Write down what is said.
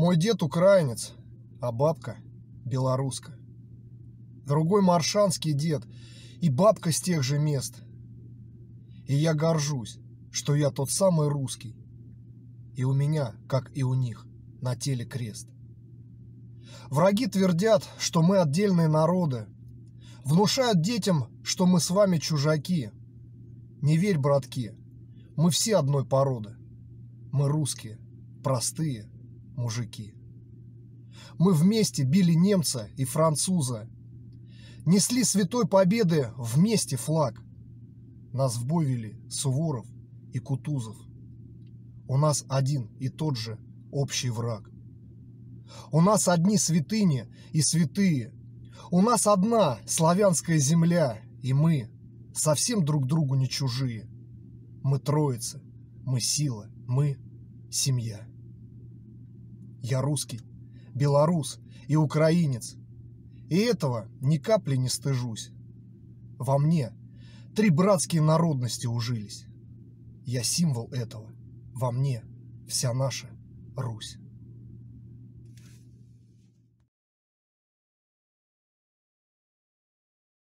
Мой дед украинец, а бабка белоруска. Другой маршанский дед и бабка с тех же мест. И я горжусь, что я тот самый русский. И у меня, как и у них, на теле крест. Враги твердят, что мы отдельные народы. Внушают детям, что мы с вами чужаки. Не верь, братки, мы все одной породы. Мы русские, простые, мужики. Мы вместе били немца и француза. Несли святой победы вместе флаг. Нас в бой вели Суворов и Кутузов. У нас один и тот же общий враг. У нас одни святыни и святые. У нас одна славянская земля, и мы совсем друг другу не чужие. Мы троица, мы сила, мы семья. Я русский, белорус и украинец. И этого ни капли не стыжусь. Во мне три братские народности ужились. Я символ этого. Во мне вся наша Русь.